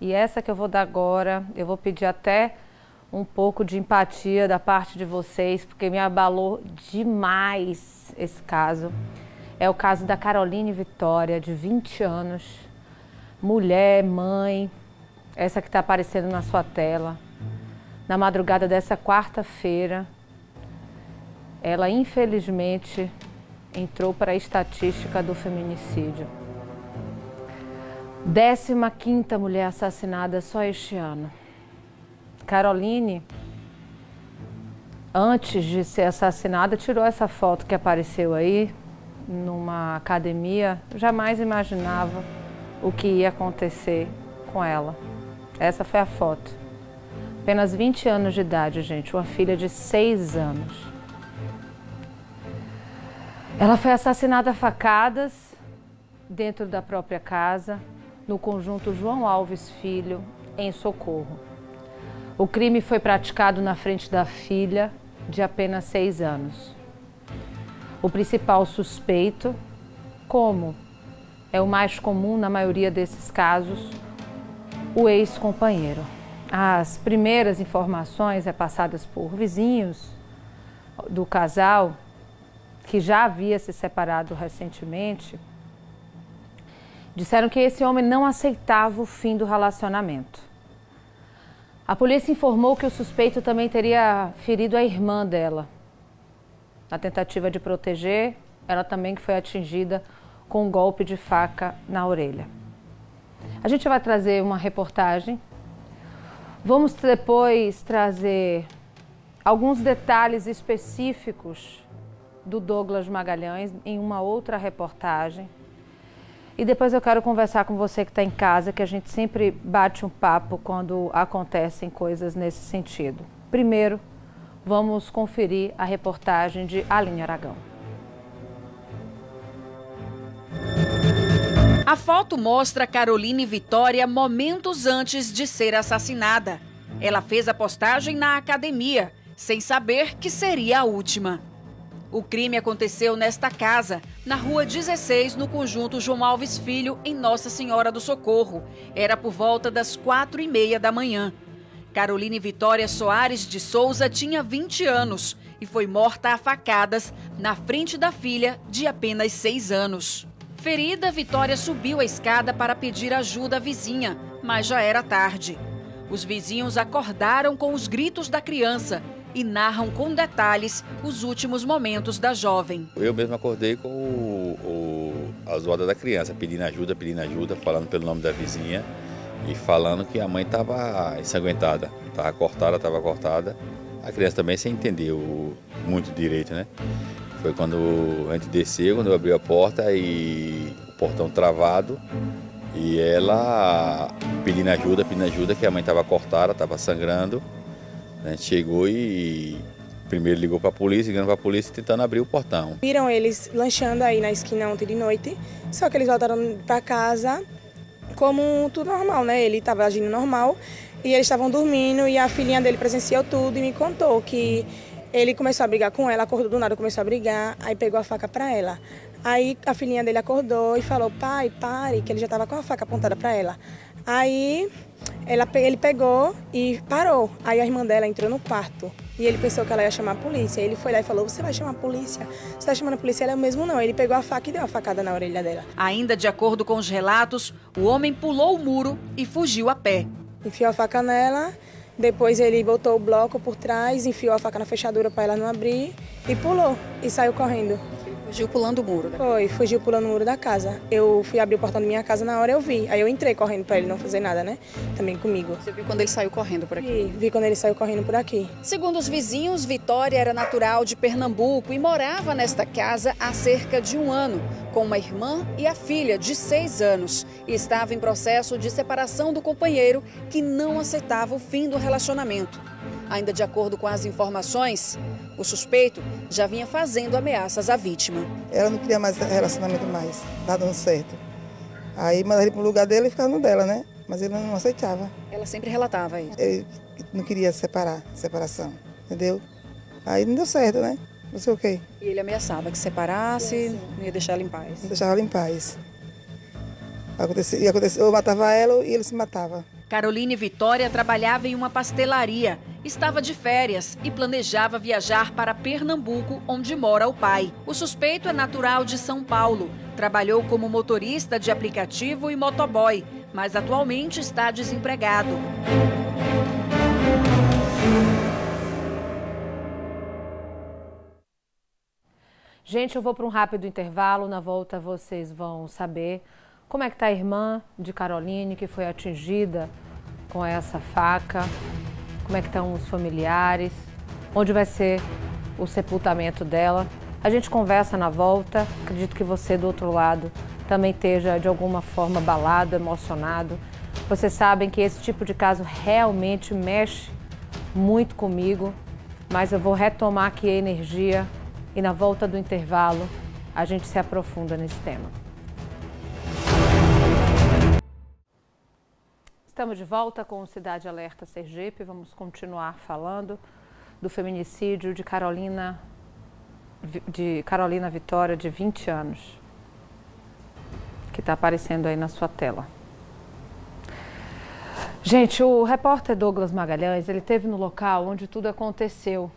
E essa que eu vou dar agora, eu vou pedir até um pouco de empatia da parte de vocês, porque me abalou demais esse caso. É o caso da Caroline Vitória, de 20 anos, mulher, mãe, essa que está aparecendo na sua tela. Na madrugada dessa quarta-feira, ela infelizmente entrou para a estatística do feminicídio. 15ª mulher assassinada só este ano. Caroline, antes de ser assassinada, tirou essa foto que apareceu aí numa academia. Jamais imaginava o que ia acontecer com ela. Essa foi a foto. Apenas 20 anos de idade, gente, uma filha de 6 anos. Ela foi assassinada a facadas dentro da própria casa, no conjunto João Alves Filho, em Socorro. O crime foi praticado na frente da filha, de apenas seis anos. O principal suspeito, como é o mais comum na maioria desses casos, o ex-companheiro. As primeiras informações é passadas por vizinhos do casal que já havia se separado recentemente disseram que esse homem não aceitava o fim do relacionamento. A polícia informou que o suspeito também teria ferido a irmã dela. Na tentativa de proteger, ela também foi atingida com um golpe de faca na orelha. A gente vai trazer uma reportagem. Vamos depois trazer alguns detalhes específicos do Douglas Magalhães em uma outra reportagem. E depois eu quero conversar com você que está em casa, que a gente sempre bate um papo quando acontecem coisas nesse sentido. Primeiro, vamos conferir a reportagem de Aline Aragão. A foto mostra Caroline Vitória momentos antes de ser assassinada. Ela fez a postagem na academia, sem saber que seria a última. O crime aconteceu nesta casa, na rua 16, no conjunto João Alves Filho, em Nossa Senhora do Socorro. Era por volta das quatro e meia da manhã. Caroline Vitória Soares de Souza tinha 20 anos e foi morta a facadas na frente da filha, de apenas seis anos. Ferida, Vitória subiu a escada para pedir ajuda à vizinha, mas já era tarde. Os vizinhos acordaram com os gritos da criança e narram com detalhes os últimos momentos da jovem. Eu mesmo acordei com o, o, a zoada da criança, pedindo ajuda, pedindo ajuda, falando pelo nome da vizinha e falando que a mãe estava ensanguentada, estava cortada, estava cortada. A criança também sem entender o, muito direito, né? Foi quando a gente desceu, quando eu abri a porta e o portão travado. E ela pedindo ajuda, pedindo ajuda, que a mãe estava cortada, estava sangrando. A né, gente chegou e primeiro ligou para a polícia, ligando para a polícia tentando abrir o portão. Viram eles lanchando aí na esquina ontem de noite, só que eles voltaram para casa como tudo normal, né? Ele estava agindo normal e eles estavam dormindo e a filhinha dele presenciou tudo e me contou que ele começou a brigar com ela, acordou do nada, começou a brigar, aí pegou a faca para ela. Aí a filhinha dele acordou e falou: "Pai, pare", que ele já estava com a faca apontada para ela. Aí ela, ele pegou e parou. Aí a irmã dela entrou no quarto. E ele pensou que ela ia chamar a polícia. Ele foi lá e falou: Você vai chamar a polícia? Você tá chamando a polícia? Ela mesmo não. Ele pegou a faca e deu a facada na orelha dela. Ainda de acordo com os relatos, o homem pulou o muro e fugiu a pé. Enfiou a faca nela, depois ele botou o bloco por trás, enfiou a faca na fechadura para ela não abrir e pulou e saiu correndo. Fugiu pulando o muro? Né? Foi, fugiu pulando o muro da casa. Eu fui abrir o portão da minha casa, na hora eu vi. Aí eu entrei correndo para ele não fazer nada, né? Também comigo. Você viu quando ele saiu correndo por aqui? Vi, vi quando ele saiu correndo por aqui. Segundo os vizinhos, Vitória era natural de Pernambuco e morava nesta casa há cerca de um ano, com uma irmã e a filha de seis anos. E estava em processo de separação do companheiro que não aceitava o fim do relacionamento. Ainda de acordo com as informações, o suspeito já vinha fazendo ameaças à vítima. Ela não queria mais relacionamento mais, tá dando certo. Aí mandaram ele pro lugar dele e ficava no dela, né? Mas ele não aceitava. Ela sempre relatava isso. Ele não queria separar, separação, entendeu? Aí não deu certo, né? Não sei o quê. E ele ameaçava que separasse, assim. não ia deixar ela em paz. Não deixava ela em paz. Acontecia, ia acontecer, ou matava ela e ele se matava. Caroline Vitória trabalhava em uma pastelaria, estava de férias e planejava viajar para Pernambuco, onde mora o pai. O suspeito é natural de São Paulo. Trabalhou como motorista de aplicativo e motoboy, mas atualmente está desempregado. Gente, eu vou para um rápido intervalo. Na volta vocês vão saber como é que está a irmã de Caroline que foi atingida com essa faca? Como é que estão os familiares? Onde vai ser o sepultamento dela? A gente conversa na volta. Acredito que você do outro lado também esteja de alguma forma abalado, emocionado. Vocês sabem que esse tipo de caso realmente mexe muito comigo, mas eu vou retomar aqui a energia e na volta do intervalo a gente se aprofunda nesse tema. Estamos de volta com o Cidade Alerta Sergipe. Vamos continuar falando do feminicídio de Carolina, de Carolina Vitória, de 20 anos, que está aparecendo aí na sua tela. Gente, o repórter Douglas Magalhães, ele teve no local onde tudo aconteceu.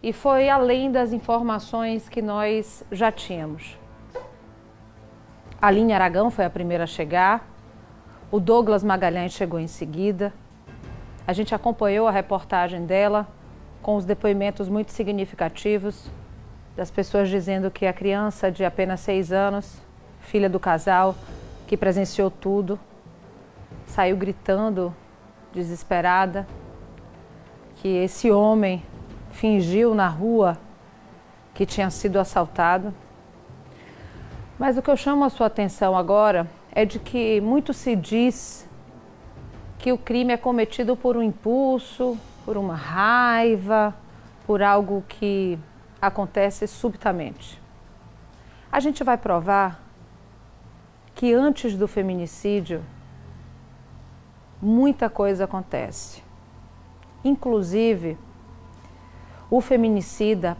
E foi além das informações que nós já tínhamos. A linha Aragão foi a primeira a chegar o Douglas Magalhães chegou em seguida. A gente acompanhou a reportagem dela com os depoimentos muito significativos das pessoas dizendo que a criança de apenas seis anos, filha do casal, que presenciou tudo, saiu gritando, desesperada, que esse homem fingiu na rua que tinha sido assaltado. Mas o que eu chamo a sua atenção agora é de que muito se diz que o crime é cometido por um impulso, por uma raiva, por algo que acontece subitamente. A gente vai provar que antes do feminicídio muita coisa acontece. Inclusive, o feminicida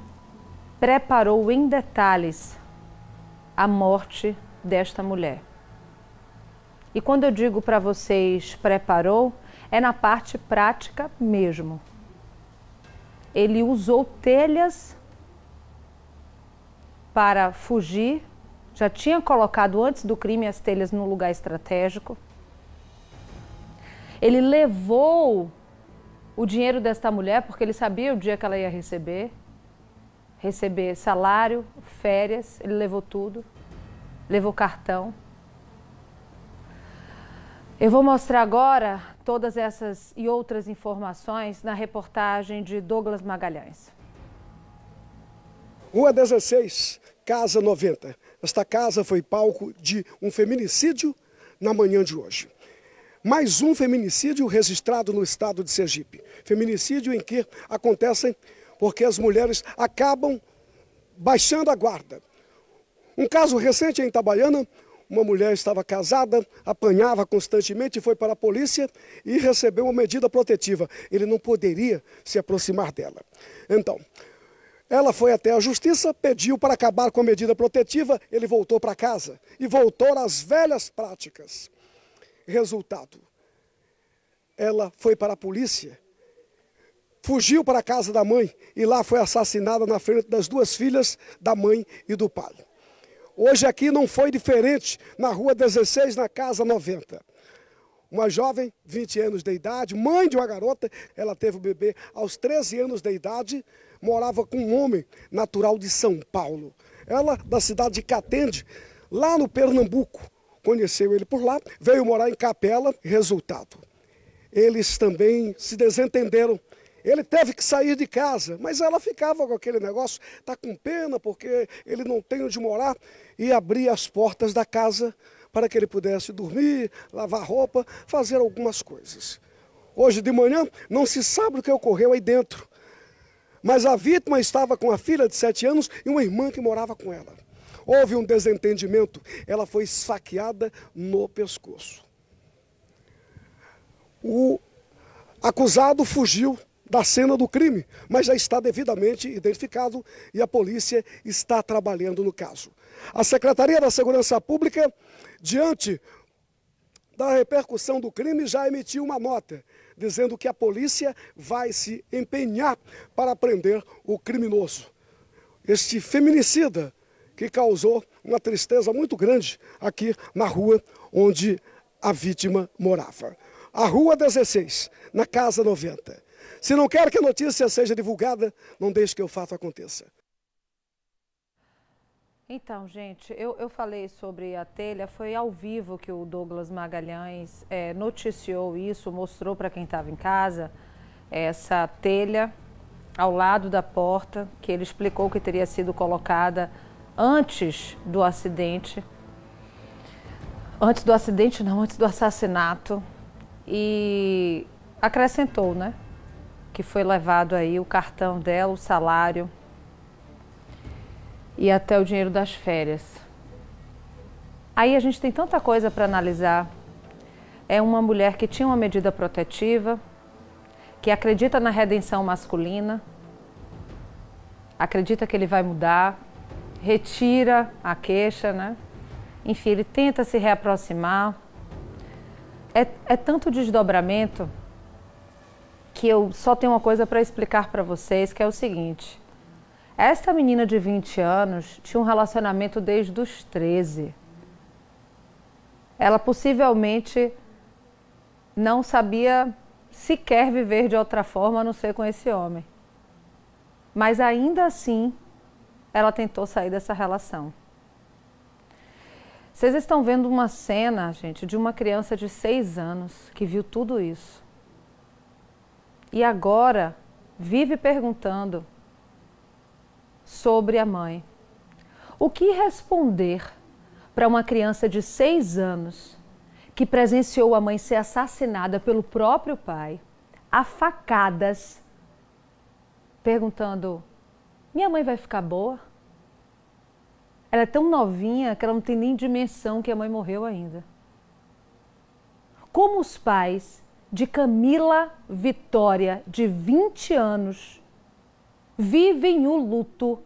preparou em detalhes a morte desta mulher. E quando eu digo para vocês preparou, é na parte prática mesmo. Ele usou telhas para fugir, já tinha colocado antes do crime as telhas num lugar estratégico. Ele levou o dinheiro desta mulher porque ele sabia o dia que ela ia receber receber salário, férias, ele levou tudo, levou cartão. Eu vou mostrar agora todas essas e outras informações na reportagem de Douglas Magalhães. Rua 16, Casa 90. Esta casa foi palco de um feminicídio na manhã de hoje. Mais um feminicídio registrado no estado de Sergipe. Feminicídio em que acontecem porque as mulheres acabam baixando a guarda. Um caso recente em Itabaiana, uma mulher estava casada, apanhava constantemente, foi para a polícia e recebeu uma medida protetiva. Ele não poderia se aproximar dela. Então, ela foi até a justiça, pediu para acabar com a medida protetiva, ele voltou para casa e voltou às velhas práticas. Resultado: ela foi para a polícia, fugiu para a casa da mãe e lá foi assassinada na frente das duas filhas, da mãe e do pai. Hoje aqui não foi diferente, na rua 16, na casa 90. Uma jovem, 20 anos de idade, mãe de uma garota, ela teve o bebê aos 13 anos de idade, morava com um homem natural de São Paulo. Ela, da cidade de Catende, lá no Pernambuco. Conheceu ele por lá, veio morar em Capela, resultado. Eles também se desentenderam ele teve que sair de casa, mas ela ficava com aquele negócio, está com pena porque ele não tem onde morar, e abria as portas da casa para que ele pudesse dormir, lavar roupa, fazer algumas coisas. Hoje de manhã não se sabe o que ocorreu aí dentro, mas a vítima estava com a filha de sete anos e uma irmã que morava com ela. Houve um desentendimento, ela foi esfaqueada no pescoço. O acusado fugiu da cena do crime, mas já está devidamente identificado e a polícia está trabalhando no caso. A Secretaria da Segurança Pública, diante da repercussão do crime, já emitiu uma nota dizendo que a polícia vai se empenhar para prender o criminoso. Este feminicida que causou uma tristeza muito grande aqui na rua onde a vítima morava. A rua 16, na casa 90. Se não quer que a notícia seja divulgada, não deixe que o fato aconteça. Então, gente, eu, eu falei sobre a telha, foi ao vivo que o Douglas Magalhães é, noticiou isso, mostrou para quem estava em casa essa telha ao lado da porta, que ele explicou que teria sido colocada antes do acidente. Antes do acidente, não, antes do assassinato. E acrescentou, né? que foi levado aí o cartão dela, o salário e até o dinheiro das férias. Aí a gente tem tanta coisa para analisar. É uma mulher que tinha uma medida protetiva, que acredita na redenção masculina, acredita que ele vai mudar, retira a queixa, né? Enfim, ele tenta se reaproximar. É, é tanto desdobramento que eu só tenho uma coisa para explicar para vocês, que é o seguinte. Esta menina de 20 anos tinha um relacionamento desde os 13. Ela possivelmente não sabia sequer viver de outra forma a não ser com esse homem. Mas ainda assim, ela tentou sair dessa relação. Vocês estão vendo uma cena, gente, de uma criança de seis anos que viu tudo isso e agora vive perguntando sobre a mãe. O que responder para uma criança de seis anos que presenciou a mãe ser assassinada pelo próprio pai, a facadas, perguntando: minha mãe vai ficar boa? Ela é tão novinha que ela não tem nem dimensão que a mãe morreu ainda. Como os pais de Camila Vitória, de 20 anos, vivem o luto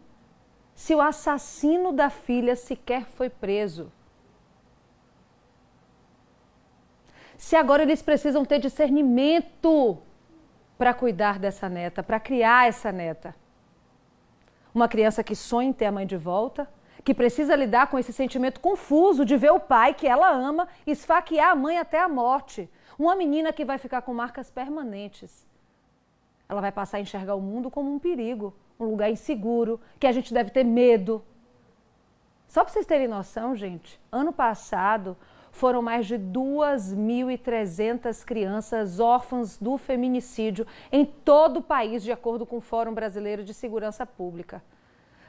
se o assassino da filha sequer foi preso. Se agora eles precisam ter discernimento para cuidar dessa neta, para criar essa neta. Uma criança que sonha em ter a mãe de volta, que precisa lidar com esse sentimento confuso de ver o pai que ela ama esfaquear a mãe até a morte. Uma menina que vai ficar com marcas permanentes. Ela vai passar a enxergar o mundo como um perigo, um lugar inseguro, que a gente deve ter medo. Só para vocês terem noção, gente, ano passado foram mais de 2.300 crianças órfãs do feminicídio em todo o país, de acordo com o Fórum Brasileiro de Segurança Pública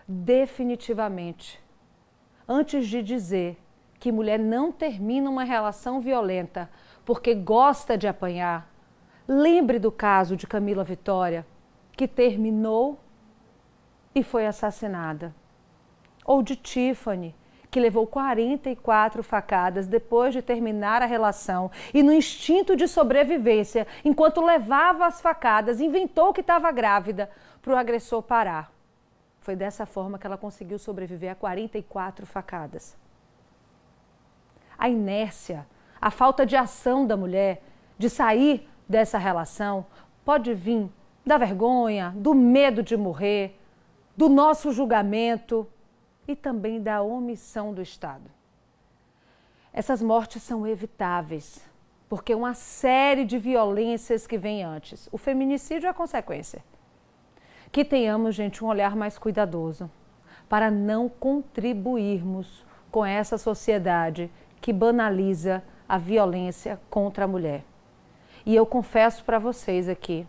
definitivamente. Antes de dizer que mulher não termina uma relação violenta porque gosta de apanhar, lembre do caso de Camila Vitória, que terminou e foi assassinada. Ou de Tiffany, que levou 44 facadas depois de terminar a relação e, no instinto de sobrevivência, enquanto levava as facadas, inventou que estava grávida para o agressor parar. Foi dessa forma que ela conseguiu sobreviver a 44 facadas. A inércia, a falta de ação da mulher, de sair dessa relação, pode vir da vergonha, do medo de morrer, do nosso julgamento e também da omissão do Estado. Essas mortes são evitáveis, porque uma série de violências que vem antes. O feminicídio é a consequência que tenhamos, gente, um olhar mais cuidadoso para não contribuirmos com essa sociedade que banaliza a violência contra a mulher. E eu confesso para vocês aqui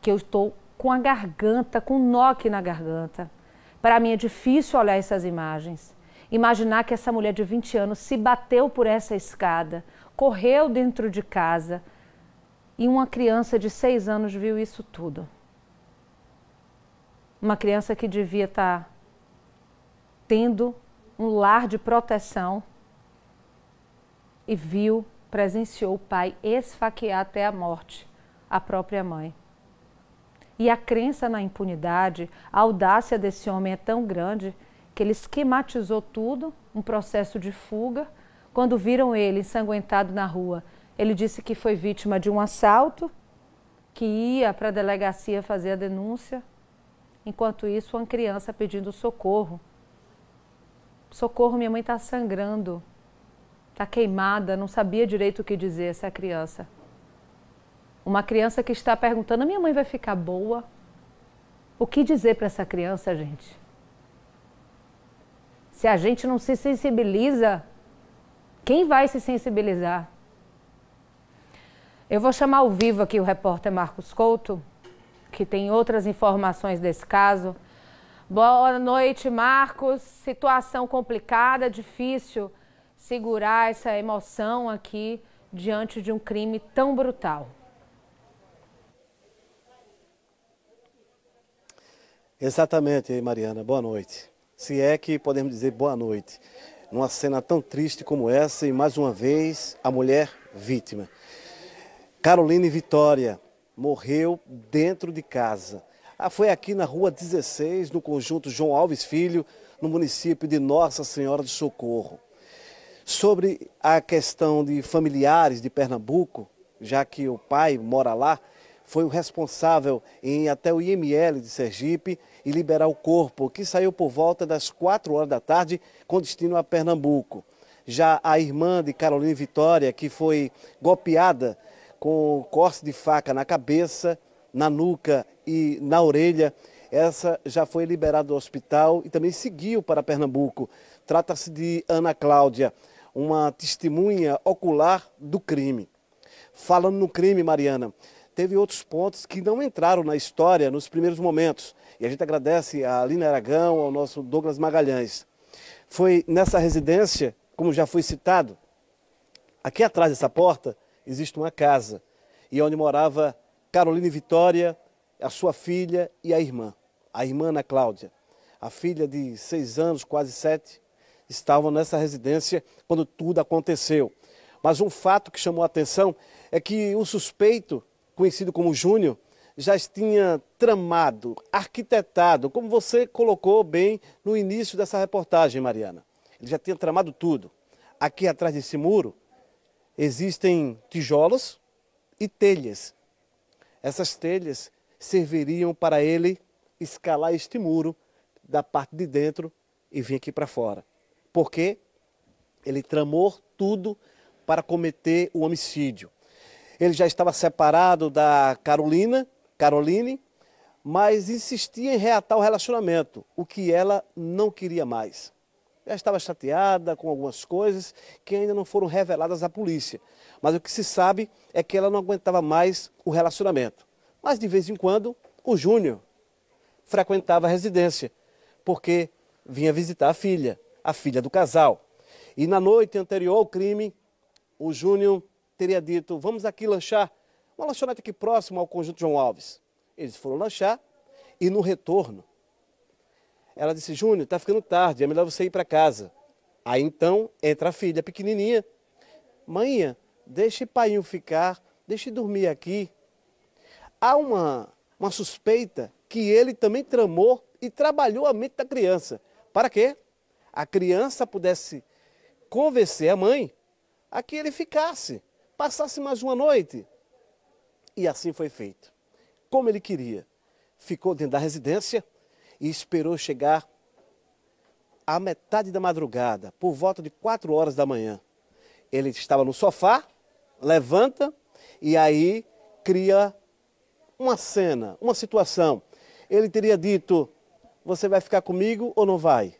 que eu estou com a garganta, com um nó aqui na garganta. Para mim é difícil olhar essas imagens. Imaginar que essa mulher de 20 anos se bateu por essa escada, correu dentro de casa e uma criança de 6 anos viu isso tudo uma criança que devia estar tá tendo um lar de proteção e viu, presenciou o pai esfaquear até a morte a própria mãe. E a crença na impunidade, a audácia desse homem é tão grande que ele esquematizou tudo, um processo de fuga. Quando viram ele ensanguentado na rua, ele disse que foi vítima de um assalto, que ia para a delegacia fazer a denúncia Enquanto isso, uma criança pedindo socorro. Socorro, minha mãe está sangrando, está queimada, não sabia direito o que dizer essa criança. Uma criança que está perguntando: minha mãe vai ficar boa? O que dizer para essa criança, gente? Se a gente não se sensibiliza, quem vai se sensibilizar? Eu vou chamar ao vivo aqui o repórter Marcos Couto, que tem outras informações desse caso. Boa noite, Marcos. Situação complicada, difícil segurar essa emoção aqui diante de um crime tão brutal. Exatamente, Mariana. Boa noite. Se é que podemos dizer boa noite. Numa cena tão triste como essa e mais uma vez a mulher vítima. Caroline Vitória, morreu dentro de casa. Ah, foi aqui na rua 16, no conjunto João Alves Filho, no município de Nossa Senhora do Socorro. Sobre a questão de familiares de Pernambuco, já que o pai mora lá, foi o responsável em ir até o IML de Sergipe e liberar o corpo, que saiu por volta das 4 horas da tarde com destino a Pernambuco. Já a irmã de Carolina Vitória, que foi golpeada com corte de faca na cabeça, na nuca e na orelha. Essa já foi liberada do hospital e também seguiu para Pernambuco. Trata-se de Ana Cláudia, uma testemunha ocular do crime. Falando no crime, Mariana, teve outros pontos que não entraram na história nos primeiros momentos. E a gente agradece a Lina Aragão, ao nosso Douglas Magalhães. Foi nessa residência, como já foi citado, aqui atrás dessa porta, existe uma casa, e é onde morava Caroline Vitória, a sua filha e a irmã, a irmã Ana Cláudia. A filha de seis anos, quase sete, estavam nessa residência quando tudo aconteceu. Mas um fato que chamou a atenção é que o suspeito, conhecido como Júnior, já tinha tramado, arquitetado, como você colocou bem no início dessa reportagem, Mariana. Ele já tinha tramado tudo. Aqui atrás desse muro existem tijolos e telhas. Essas telhas serviriam para ele escalar este muro da parte de dentro e vir aqui para fora. Porque ele tramou tudo para cometer o homicídio. Ele já estava separado da Carolina, Caroline, mas insistia em reatar o relacionamento, o que ela não queria mais já estava chateada com algumas coisas que ainda não foram reveladas à polícia. Mas o que se sabe é que ela não aguentava mais o relacionamento. Mas de vez em quando, o Júnior frequentava a residência, porque vinha visitar a filha, a filha do casal. E na noite anterior ao crime, o Júnior teria dito: Vamos aqui lanchar, uma lanchonete aqui próximo ao conjunto João Alves. Eles foram lanchar e no retorno ela disse, Júnior, está ficando tarde, é melhor você ir para casa. Aí então entra a filha pequenininha. Mãe, deixe pai ficar, deixe dormir aqui. Há uma, uma suspeita que ele também tramou e trabalhou a mente da criança. Para quê? A criança pudesse convencer a mãe a que ele ficasse, passasse mais uma noite. E assim foi feito. Como ele queria. Ficou dentro da residência, e esperou chegar à metade da madrugada, por volta de 4 horas da manhã. Ele estava no sofá, levanta e aí cria uma cena, uma situação. Ele teria dito: Você vai ficar comigo ou não vai?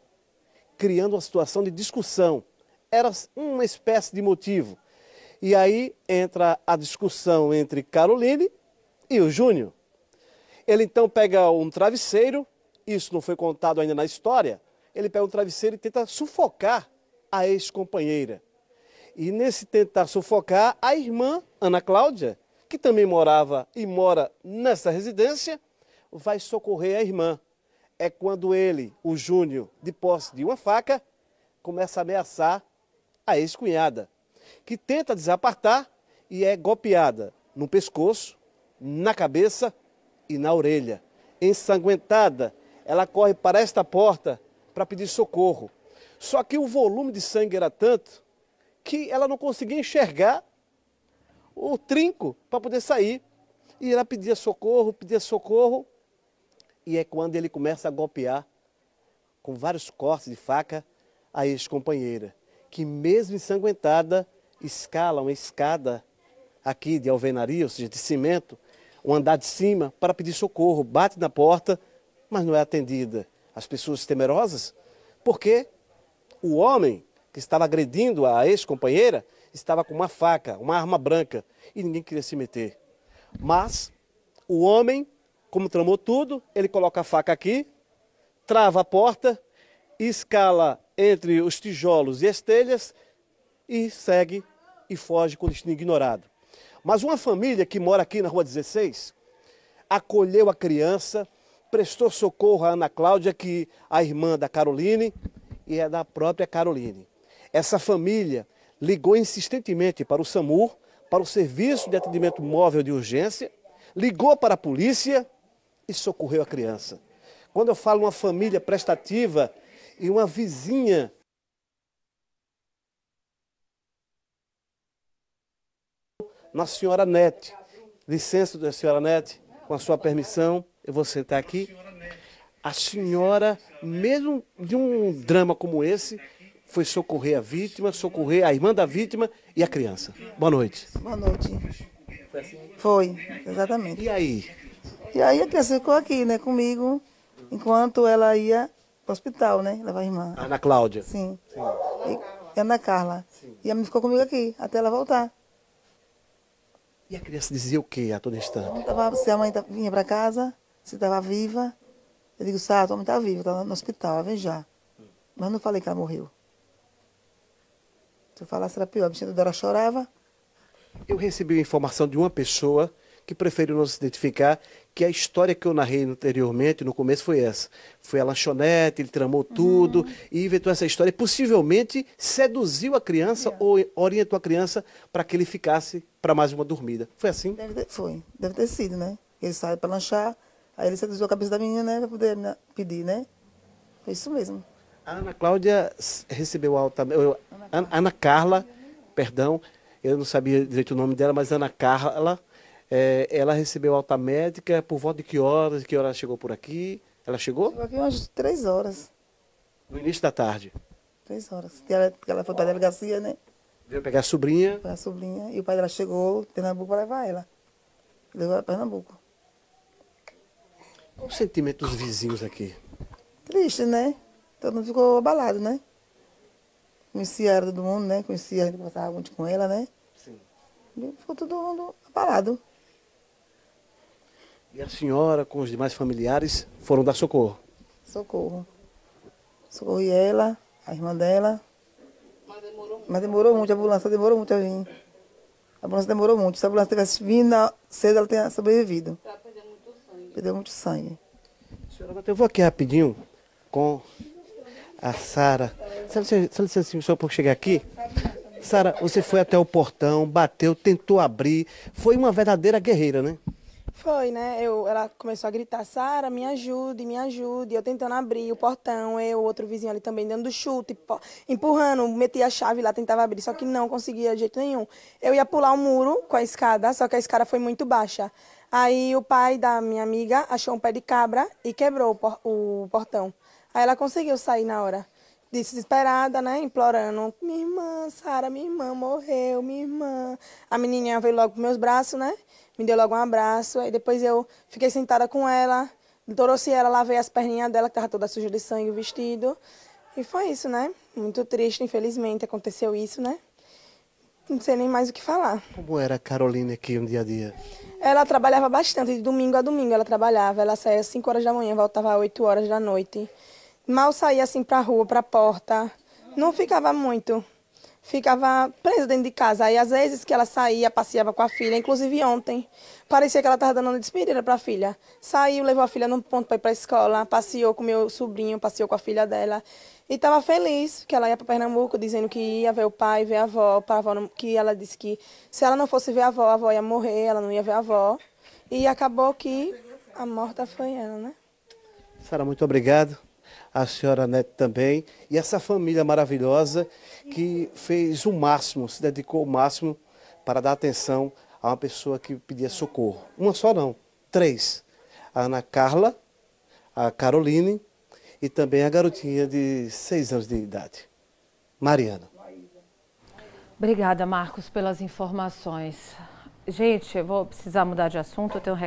Criando uma situação de discussão. Era uma espécie de motivo. E aí entra a discussão entre Caroline e o Júnior. Ele então pega um travesseiro isso não foi contado ainda na história, ele pega um travesseiro e tenta sufocar a ex-companheira. E nesse tentar sufocar, a irmã, Ana Cláudia, que também morava e mora nessa residência, vai socorrer a irmã. É quando ele, o Júnior, de posse de uma faca, começa a ameaçar a ex-cunhada, que tenta desapartar e é golpeada no pescoço, na cabeça e na orelha, ensanguentada ela corre para esta porta para pedir socorro. Só que o volume de sangue era tanto que ela não conseguia enxergar o trinco para poder sair. E ela pedia socorro, pedia socorro. E é quando ele começa a golpear com vários cortes de faca a ex-companheira, que mesmo ensanguentada, escala uma escada aqui de alvenaria, ou seja, de cimento, um andar de cima para pedir socorro, bate na porta mas não é atendida. As pessoas temerosas, porque o homem que estava agredindo a ex-companheira estava com uma faca, uma arma branca, e ninguém queria se meter. Mas o homem, como tramou tudo, ele coloca a faca aqui, trava a porta, escala entre os tijolos e estelhas e segue e foge com o destino ignorado. Mas uma família que mora aqui na Rua 16 acolheu a criança, prestou socorro à Ana Cláudia, que a irmã da Caroline e é da própria Caroline. Essa família ligou insistentemente para o SAMUR, para o Serviço de Atendimento Móvel de Urgência, ligou para a polícia e socorreu a criança. Quando eu falo uma família prestativa e uma vizinha na senhora Nete. Licença, senhora Nete, com a sua permissão eu vou sentar aqui. A senhora, mesmo de um drama como esse, foi socorrer a vítima, socorrer a irmã da vítima e a criança. Boa noite. Boa noite. Foi assim? Foi, exatamente. E aí? E aí a criança ficou aqui, né, comigo, enquanto ela ia para o hospital, né, levar a irmã. Ah, Ana Cláudia? Sim. Sim. E Ana Carla. Sim. E ela ficou comigo aqui, até ela voltar. E a criança dizia o quê a todo instante? Tava, se a mãe vinha para casa, se estava viva. Eu digo, Sara, tua mãe está viva, está no hospital, ela vem já. Mas não falei que ela morreu. Se eu falasse, era pior. A bichinha dela chorava. Eu recebi a informação de uma pessoa que preferiu não se identificar, que a história que eu narrei anteriormente, no começo, foi essa. Foi a lanchonete, ele tramou tudo uhum. e inventou essa história. E possivelmente seduziu a criança yeah. ou orientou a criança para que ele ficasse para mais uma dormida. Foi assim? Deve ter, foi. Deve ter sido, né? Ele sai para lanchar, Aí ele seduziu a cabeça da menina, né, para poder né, pedir, né? Foi isso mesmo. A Ana Cláudia recebeu alta. Eu, Ana, Ana Carla, perdão, eu não sabia direito o nome dela, mas Ana Carla, é, ela recebeu alta médica por volta de que horas? Que hora ela chegou por aqui? Ela chegou? Chegou aqui umas três horas. No início da tarde? Três horas. Ela, ela foi para a delegacia, né? Veio pegar a sobrinha? Foi a sobrinha. E o pai dela chegou, Pernambuco, para levar ela. Levou para Pernambuco. O sentimento dos vizinhos aqui. Triste, né? Todo mundo ficou abalado, né? Conhecia era do mundo, né? Conhecia, a gente passava muito com ela, né? Sim. E ficou todo mundo abalado. E a senhora, com os demais familiares, foram dar socorro? Socorro. Socorri ela, a irmã dela. Mas demorou muito. Mas demorou muito, a ambulância demorou muito a vir. A ambulância demorou muito. Se a ambulância tivesse vindo cedo, ela teria sobrevivido. Tá pneumonia muito sangue. Senhora, eu vou aqui rapidinho com a Sara. Só licença, só por chegar aqui. Sara, você foi até o portão, bateu, tentou abrir. Foi uma verdadeira guerreira, né? Foi, né? Eu, ela começou a gritar, Sara, me ajude, me ajude. Eu tentando abrir o portão, eu, outro vizinho ali também, dando chute, empurrando, meti a chave lá, tentava abrir, só que não conseguia de jeito nenhum. Eu ia pular o um muro com a escada, só que a escada foi muito baixa. Aí o pai da minha amiga achou um pé de cabra e quebrou o, por, o portão. Aí ela conseguiu sair na hora desesperada, né? Implorando. Minha irmã, Sara, minha irmã morreu, minha irmã. A menininha veio logo pros meus braços, né? Me deu logo um abraço. Aí depois eu fiquei sentada com ela, trouxe ela, lavei as perninhas dela, que estava toda suja de sangue, o vestido. E foi isso, né? Muito triste, infelizmente, aconteceu isso, né? Não sei nem mais o que falar. Como era a Carolina aqui no dia a dia? Ela trabalhava bastante, de domingo a domingo ela trabalhava. Ela saía às 5 horas da manhã, voltava às 8 horas da noite mal saía assim para a rua, para a porta. Não ficava muito. Ficava presa dentro de casa. Aí às vezes que ela saía, passeava com a filha, inclusive ontem. Parecia que ela estava dando uma despedida para a filha. Saiu, levou a filha num ponto para ir para a escola, passeou com meu sobrinho, passeou com a filha dela. E estava feliz que ela ia para Pernambuco, dizendo que ia ver o pai, ver a avó, para que ela disse que se ela não fosse ver a avó, a avó ia morrer, ela não ia ver a avó. E acabou que a morta foi ela, né? Sara, muito obrigado a senhora Nete também, e essa família maravilhosa que fez o máximo, se dedicou o máximo para dar atenção a uma pessoa que pedia socorro. Uma só não, três. A Ana Carla, a Caroline e também a garotinha de seis anos de idade, Mariana. Obrigada, Marcos, pelas informações. Gente, eu vou precisar mudar de assunto, eu tenho um